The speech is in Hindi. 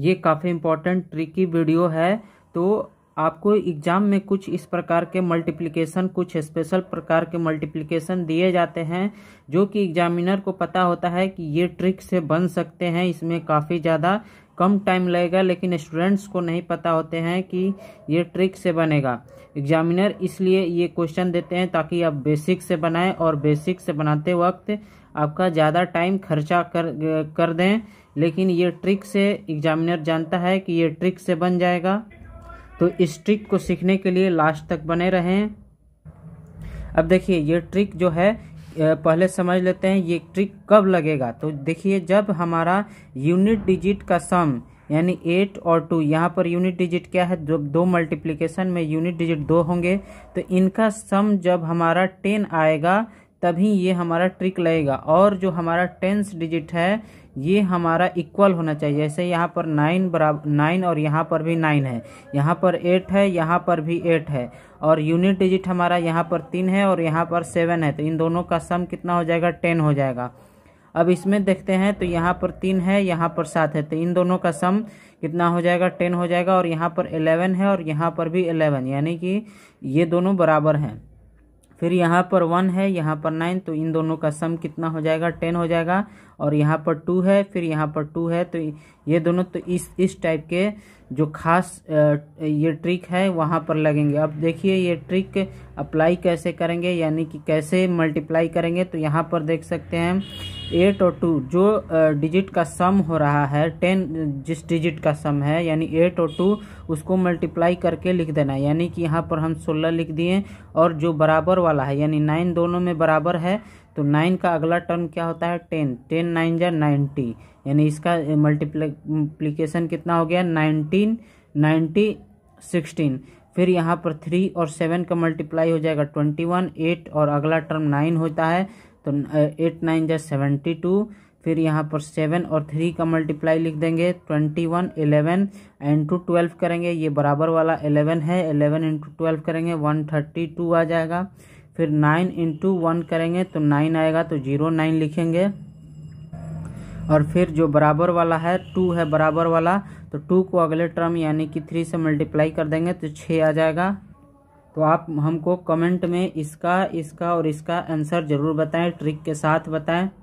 ये काफ़ी इम्पोर्टेंट ट्रिकी वीडियो है तो आपको एग्ज़ाम में कुछ इस प्रकार के मल्टीप्लिकेशन कुछ स्पेशल प्रकार के मल्टीप्लिकेशन दिए जाते हैं जो कि एग्जामिनर को पता होता है कि ये ट्रिक से बन सकते हैं इसमें काफ़ी ज़्यादा कम टाइम लगेगा लेकिन स्टूडेंट्स को नहीं पता होते हैं कि ये ट्रिक से बनेगा एग्जामिनर इसलिए ये क्वेश्चन देते हैं ताकि आप बेसिक से बनाएं और बेसिक से बनाते वक्त आपका ज़्यादा टाइम खर्चा कर कर दें लेकिन ये ट्रिक से एग्जामिनर जानता है कि ये ट्रिक से बन जाएगा तो इस ट्रिक को सीखने के लिए लास्ट तक बने रहें अब देखिए ये ट्रिक जो है पहले समझ लेते हैं ये ट्रिक कब लगेगा तो देखिए जब हमारा यूनिट डिजिट का सम यानी एट और टू यहाँ पर यूनिट डिजिट क्या है जब दो मल्टीप्लिकेशन में यूनिट डिजिट दो होंगे तो इनका सम जब हमारा टेन आएगा तभी ये हमारा ट्रिक लगेगा और जो हमारा टेंस डिजिट है ये हमारा इक्वल होना चाहिए जैसे यहाँ पर नाइन बराबर नाइन और यहाँ पर भी नाइन है यहाँ पर एट है यहाँ पर भी एट है और यूनिट डिजिट हमारा यहाँ पर तीन है और यहाँ पर सेवन है तो इन दोनों का सम कितना हो जाएगा टेन हो जाएगा अब इसमें देखते हैं तो यहाँ पर तीन है यहाँ पर सात है तो इन दोनों का सम कितना हो जाएगा टेन हो जाएगा और यहाँ पर एलेवन है और यहाँ पर भी एलेवन यानी कि ये दोनों बराबर हैं फिर यहाँ पर वन है यहाँ पर नाइन तो इन दोनों का सम कितना हो जाएगा टेन हो जाएगा और यहाँ पर टू है फिर यहाँ पर टू है तो ये दोनों तो इस इस टाइप के जो खास ये ट्रिक है वहाँ पर लगेंगे अब देखिए ये ट्रिक अप्लाई कैसे करेंगे यानी कि कैसे मल्टीप्लाई करेंगे तो यहाँ पर देख सकते हैं एट और टू जो डिजिट का सम हो रहा है टेन जिस डिजिट का सम है यानी एट और टू उसको मल्टीप्लाई करके लिख देना है यानी कि यहाँ पर हम सोलह लिख दिए और जो बराबर वाला है यानी नाइन दोनों में बराबर है तो नाइन का अगला टर्म क्या होता है टेन टेन नाइन जा नाइन्टी यानी इसका मल्टीप्लीकेशन कितना हो गया नाइनटीन नाइन्टी सिक्सटीन फिर यहाँ पर थ्री और सेवन का मल्टीप्लाई हो जाएगा ट्वेंटी वन एट और अगला टर्म नाइन होता है तो एट नाइन जै सेवेंटी टू फिर यहाँ पर सेवन और थ्री का मल्टीप्लाई लिख देंगे twenty one eleven into twelve करेंगे ये बराबर वाला एलेवन है एलेवन इंटू ट्वेल्व करेंगे वन थर्टी टू आ जाएगा फिर नाइन इंटू वन करेंगे तो नाइन आएगा तो जीरो नाइन लिखेंगे और फिर जो बराबर वाला है टू है बराबर वाला तो टू को अगले टर्म यानी कि थ्री से मल्टीप्लाई कर देंगे तो छः आ जाएगा तो आप हमको कमेंट में इसका इसका और इसका आंसर ज़रूर बताएं ट्रिक के साथ बताएं